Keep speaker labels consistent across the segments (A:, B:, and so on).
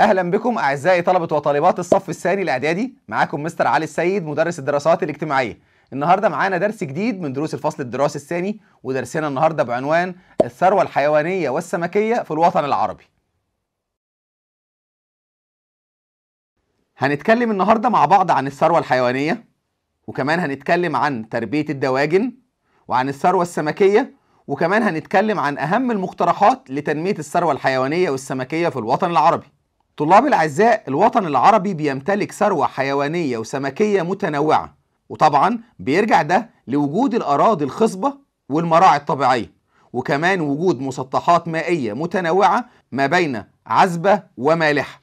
A: اهلا بكم اعزائي طلبه وطالبات الصف الثاني الاعدادي معاكم مستر علي السيد مدرس الدراسات الاجتماعيه النهارده معانا درس جديد من دروس الفصل الدراسي الثاني ودرسنا النهارده بعنوان الثروه الحيوانيه والسمكيه في الوطن العربي هنتكلم النهارده مع بعض عن الثروه الحيوانيه وكمان هنتكلم عن تربيه الدواجن وعن الثروه السمكيه وكمان هنتكلم عن اهم المقترحات لتنميه الثروه الحيوانيه والسمكيه في الوطن العربي طلاب الأعزاء الوطن العربي بيمتلك ثروة حيوانية وسمكية متنوعة وطبعا بيرجع ده لوجود الأراضي الخصبة والمراعي الطبيعية وكمان وجود مسطحات مائية متنوعة ما بين عذبة ومالحة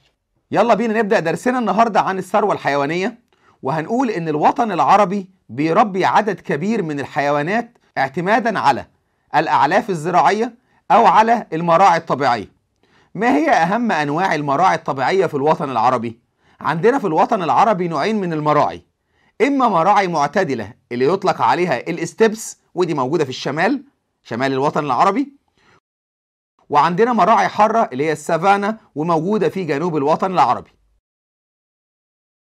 A: يلا بينا نبدأ درسنا النهاردة عن الثروة الحيوانية وهنقول إن الوطن العربي بيربي عدد كبير من الحيوانات اعتمادا على الأعلاف الزراعية أو على المراعي الطبيعية ما هي أهم أنواع المراعي الطبيعية في الوطن العربي؟ عندنا في الوطن العربي نوعين من المراعي إما مراعي معتدلة اللي يطلق عليها الاستبس ودي موجودة في الشمال شمال الوطن العربي وعندنا مراعي حارة اللي هي السافانا وموجودة في جنوب الوطن العربي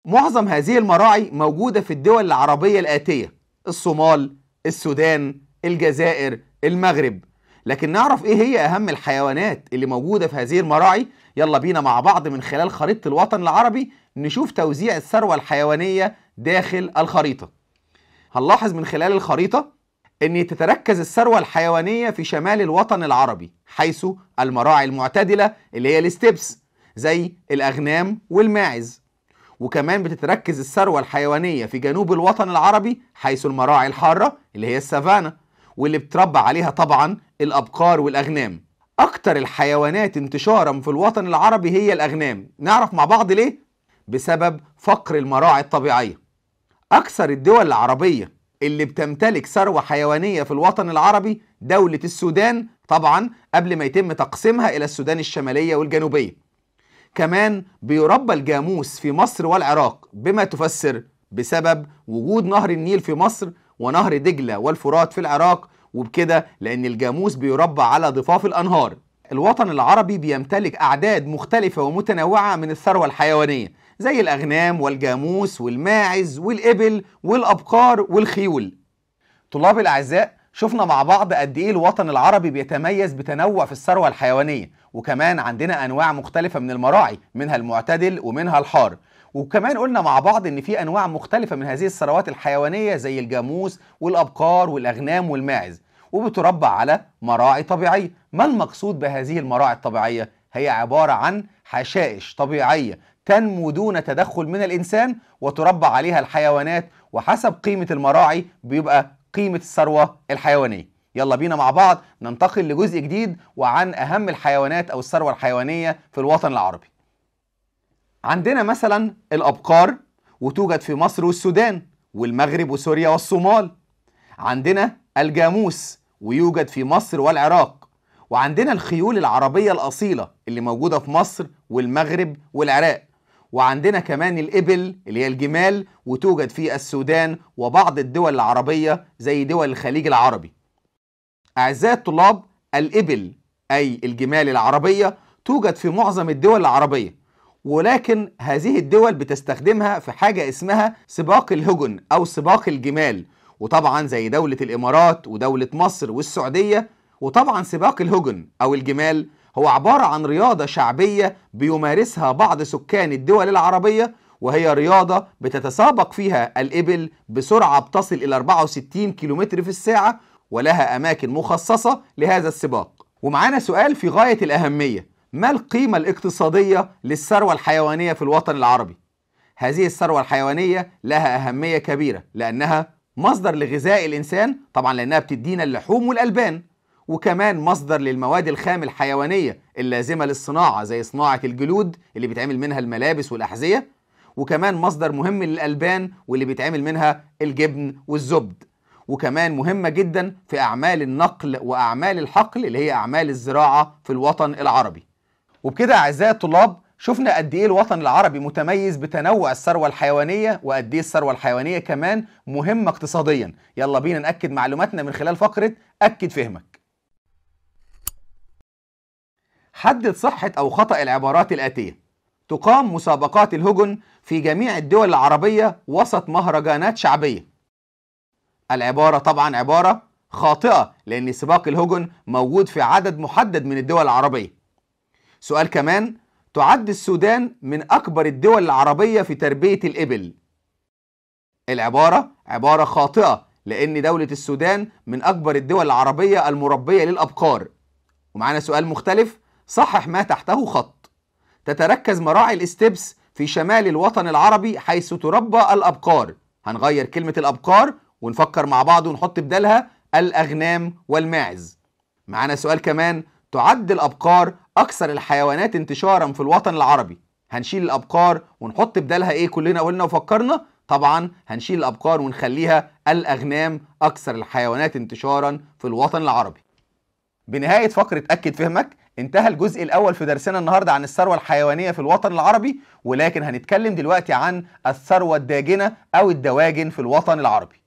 A: معظم هذه المراعي موجودة في الدول العربية الآتية الصومال، السودان، الجزائر، المغرب لكن نعرف ايه هي اهم الحيوانات اللي موجوده في هذه المراعي يلا بينا مع بعض من خلال خريطه الوطن العربي نشوف توزيع الثروه الحيوانيه داخل الخريطه هنلاحظ من خلال الخريطه ان تتركز الثروه الحيوانيه في شمال الوطن العربي حيث المراعي المعتدله اللي هي الستبس زي الاغنام والماعز وكمان بتتركز الثروة الحيوانية في جنوب الوطن العربي حيث المراعي الحارة اللي هي السافانا واللي بتربى عليها طبعا الأبقار والأغنام أكتر الحيوانات انتشارا في الوطن العربي هي الأغنام نعرف مع بعض ليه؟ بسبب فقر المراعي الطبيعية أكثر الدول العربية اللي بتمتلك ثروة حيوانية في الوطن العربي دولة السودان طبعا قبل ما يتم تقسيمها إلى السودان الشمالية والجنوبية كمان بيربى الجاموس في مصر والعراق بما تفسر بسبب وجود نهر النيل في مصر ونهر دجلة والفرات في العراق وبكده لأن الجاموس بيربى على ضفاف الأنهار الوطن العربي بيمتلك أعداد مختلفة ومتنوعة من الثروة الحيوانية زي الأغنام والجاموس والماعز والإبل والأبقار والخيول طلاب الأعزاء شفنا مع بعض قد إيه الوطن العربي بيتميز بتنوع في الثروة الحيوانية وكمان عندنا أنواع مختلفة من المراعي منها المعتدل ومنها الحار وكمان قلنا مع بعض ان في انواع مختلفه من هذه الثروات الحيوانيه زي الجاموس والابقار والاغنام والماعز وبتربى على مراعي طبيعيه ما المقصود بهذه المراعي الطبيعيه هي عباره عن حشائش طبيعيه تنمو دون تدخل من الانسان وتربى عليها الحيوانات وحسب قيمه المراعي بيبقى قيمه الثروه الحيوانيه يلا بينا مع بعض ننتقل لجزء جديد وعن اهم الحيوانات او الثروه الحيوانيه في الوطن العربي عندنا مثلا الأبقار وتوجد في مصر والسودان والمغرب وسوريا والصومال عندنا الجاموس ويوجد في مصر والعراق وعندنا الخيول العربية الأصيلة اللي موجودة في مصر والمغرب والعراق وعندنا كمان الإبل اللي هي الجمال وتوجد في السودان وبعض الدول العربية زي دول الخليج العربي أعزائي الطلاب الإبل أي الجمال العربية توجد في معظم الدول العربية ولكن هذه الدول بتستخدمها في حاجة اسمها سباق الهجن أو سباق الجمال وطبعا زي دولة الإمارات ودولة مصر والسعودية وطبعا سباق الهجن أو الجمال هو عبارة عن رياضة شعبية بيمارسها بعض سكان الدول العربية وهي رياضة بتتسابق فيها الإبل بسرعة بتصل إلى 64 كيلومتر في الساعة ولها أماكن مخصصة لهذا السباق ومعانا سؤال في غاية الأهمية ما القيمة الاقتصادية للثروة الحيوانية في الوطن العربي؟ هذه الثروة الحيوانية لها أهمية كبيرة لأنها مصدر لغذاء الإنسان طبعا لأنها بتدينا اللحوم والألبان وكمان مصدر للمواد الخام الحيوانية اللازمة للصناعة زي صناعة الجلود اللي بيتعمل منها الملابس والأحذية وكمان مصدر مهم للألبان واللي بيتعمل منها الجبن والزبد وكمان مهمة جدا في أعمال النقل وأعمال الحقل اللي هي أعمال الزراعة في الوطن العربي وبكده أعزائي الطلاب شفنا قد ايه الوطن العربي متميز بتنوع الثروه الحيوانيه وقد ايه الثروه الحيوانيه كمان مهمه اقتصاديا يلا بينا ناكد معلوماتنا من خلال فقره اكد فهمك حدد صحه او خطا العبارات الاتيه تقام مسابقات الهجن في جميع الدول العربيه وسط مهرجانات شعبيه العباره طبعا عباره خاطئه لان سباق الهجن موجود في عدد محدد من الدول العربيه سؤال كمان تعد السودان من أكبر الدول العربية في تربية الإبل العبارة عبارة خاطئة لأن دولة السودان من أكبر الدول العربية المربية للأبقار ومعانا سؤال مختلف صحح ما تحته خط تتركز مراعي الاستبس في شمال الوطن العربي حيث تربى الأبقار هنغير كلمة الأبقار ونفكر مع بعض ونحط بدالها الأغنام والماعز معانا سؤال كمان تعد الأبقار أكثر الحيوانات انتشارا في الوطن العربي هنشيل الأبقار ونحط بدالها إيه كلنا قلنا وفكرنا طبعا هنشيل الأبقار ونخليها الأغنام أكثر الحيوانات انتشارا في الوطن العربي بنهاية فقرة أكد فهمك انتهى الجزء الأول في درسنا النهاردة عن الثروة الحيوانية في الوطن العربي ولكن هنتكلم دلوقتي عن الثروة الداجنة أو الدواجن في الوطن العربي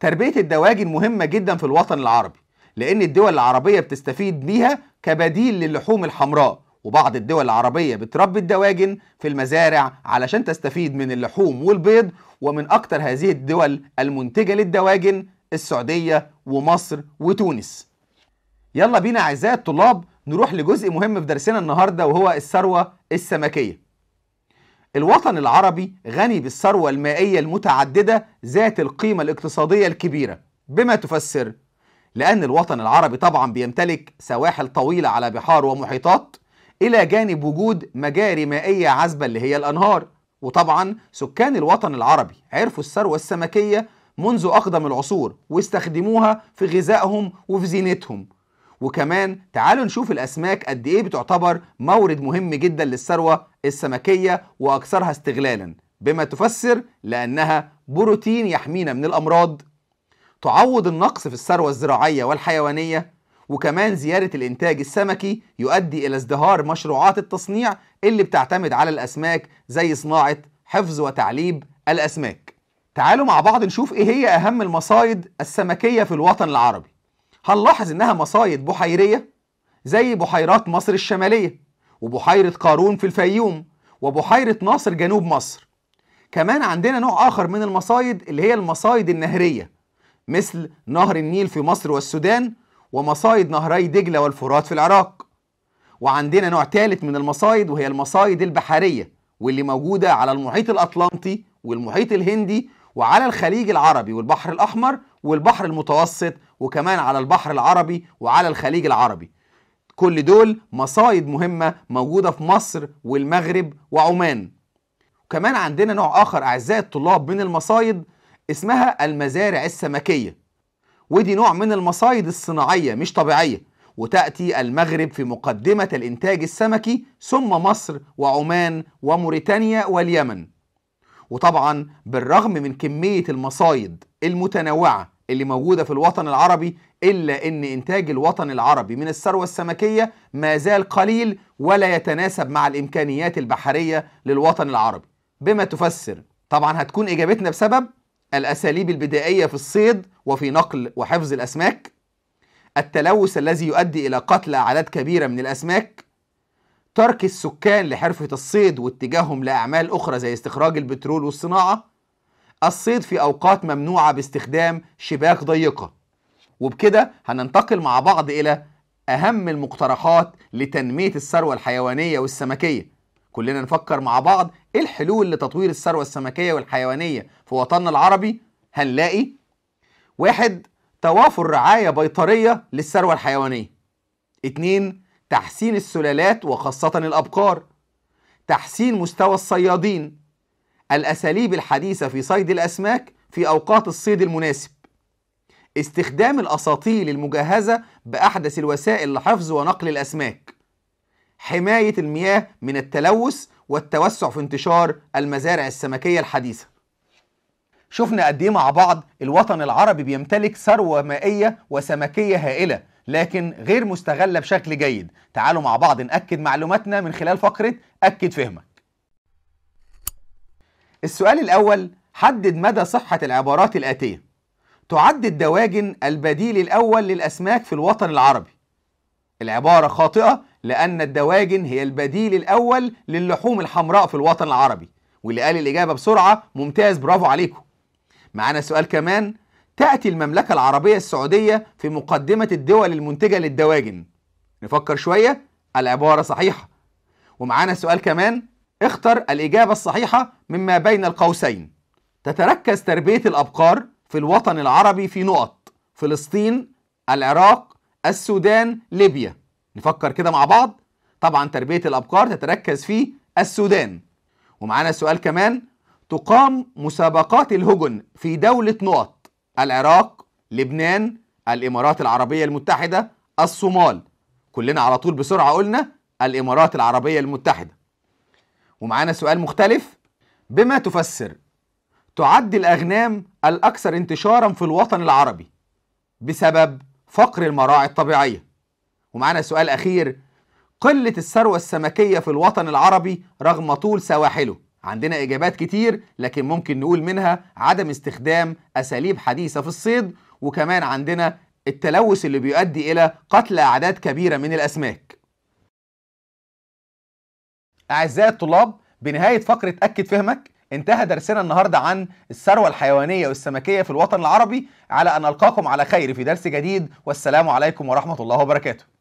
A: تربية الدواجن مهمة جدا في الوطن العربي لأن الدول العربية بتستفيد بيها كبديل للحوم الحمراء وبعض الدول العربية بتربي الدواجن في المزارع علشان تستفيد من اللحوم والبيض ومن أكتر هذه الدول المنتجة للدواجن السعودية ومصر وتونس يلا بينا أعزائي الطلاب نروح لجزء مهم في درسنا النهاردة وهو الثروة السمكية الوطن العربي غني بالثروة المائية المتعددة ذات القيمة الاقتصادية الكبيرة بما تفسر لأن الوطن العربي طبعا بيمتلك سواحل طويلة على بحار ومحيطات إلى جانب وجود مجاري مائية عذبة اللي هي الأنهار وطبعا سكان الوطن العربي عرفوا الثروة السمكية منذ أقدم العصور واستخدموها في غذائهم وفي زينتهم وكمان تعالوا نشوف الأسماك قد إيه بتعتبر مورد مهم جدا للثروة السمكية وأكثرها استغلالا بما تفسر لأنها بروتين يحمينا من الأمراض تعوض النقص في الثروة الزراعية والحيوانية وكمان زيادة الإنتاج السمكي يؤدي إلى ازدهار مشروعات التصنيع اللي بتعتمد على الأسماك زي صناعة حفظ وتعليب الأسماك تعالوا مع بعض نشوف إيه هي أهم المصايد السمكية في الوطن العربي هنلاحظ إنها مصايد بحيرية زي بحيرات مصر الشمالية وبحيرة قارون في الفيوم وبحيرة ناصر جنوب مصر كمان عندنا نوع آخر من المصايد اللي هي المصايد النهرية مثل نهر النيل في مصر والسودان ومصايد نهري دجلة والفرات في العراق وعندنا نوع ثالث من المصايد وهي المصايد البحرية واللي موجودة على المحيط الأطلنطي والمحيط الهندي وعلى الخليج العربي والبحر الأحمر والبحر المتوسط وكمان على البحر العربي وعلى الخليج العربي كل دول مصايد مهمة موجودة في مصر والمغرب وعمان وكمان عندنا نوع آخر أعزائي الطلاب من المصايد اسمها المزارع السمكية ودي نوع من المصايد الصناعية مش طبيعية وتأتي المغرب في مقدمة الإنتاج السمكي ثم مصر وعمان وموريتانيا واليمن وطبعا بالرغم من كمية المصايد المتنوعة اللي موجودة في الوطن العربي إلا أن إنتاج الوطن العربي من الثروة السمكية ما زال قليل ولا يتناسب مع الإمكانيات البحرية للوطن العربي بما تفسر طبعا هتكون إجابتنا بسبب الأساليب البدائية في الصيد وفي نقل وحفظ الأسماك التلوث الذي يؤدي إلى قتل أعداد كبيرة من الأسماك ترك السكان لحرفة الصيد واتجاههم لأعمال أخرى زي استخراج البترول والصناعة الصيد في أوقات ممنوعة باستخدام شباك ضيقة وبكده هننتقل مع بعض إلى أهم المقترحات لتنمية الثروة الحيوانية والسمكية كلنا نفكر مع بعض ايه الحلول لتطوير الثروة السمكية والحيوانية في وطننا العربي هنلاقي واحد توافر رعاية بيطرية للثروة الحيوانية اتنين تحسين السلالات وخاصة الأبقار تحسين مستوى الصيادين الأساليب الحديثة في صيد الأسماك في أوقات الصيد المناسب استخدام الأساطيل المجهزة بأحدث الوسائل لحفظ ونقل الأسماك حماية المياه من التلوث والتوسع في انتشار المزارع السمكية الحديثة شفنا قد ايه مع بعض الوطن العربي بيمتلك ثروة مائية وسمكية هائلة لكن غير مستغلة بشكل جيد تعالوا مع بعض نأكد معلوماتنا من خلال فقرة أكد فهمك السؤال الأول حدد مدى صحة العبارات الآتية تعد الدواجن البديل الأول للأسماك في الوطن العربي العبارة خاطئة لأن الدواجن هي البديل الأول للحوم الحمراء في الوطن العربي واللي قال الإجابة بسرعة ممتاز برافو عليكم معانا سؤال كمان تأتي المملكة العربية السعودية في مقدمة الدول المنتجة للدواجن نفكر شوية العبارة صحيحة ومعانا سؤال كمان اختر الإجابة الصحيحة مما بين القوسين تتركز تربية الأبقار في الوطن العربي في نقط فلسطين العراق السودان ليبيا نفكر كده مع بعض طبعا تربية الأبقار تتركز في السودان ومعانا سؤال كمان تقام مسابقات الهجن في دولة نقط العراق لبنان الإمارات العربية المتحدة الصومال كلنا على طول بسرعة قلنا الإمارات العربية المتحدة ومعانا سؤال مختلف بما تفسر تعد الأغنام الأكثر انتشارا في الوطن العربي بسبب فقر المراعي الطبيعية ومعانا سؤال أخير قلة الثروة السمكية في الوطن العربي رغم طول سواحله عندنا إجابات كتير لكن ممكن نقول منها عدم استخدام أساليب حديثة في الصيد وكمان عندنا التلوث اللي بيؤدي إلى قتل أعداد كبيرة من الأسماك أعزائي الطلاب بنهاية فقرة أكد فهمك انتهى درسنا النهاردة عن الثروة الحيوانية والسمكية في الوطن العربي على أن ألقاكم على خير في درس جديد والسلام عليكم ورحمة الله وبركاته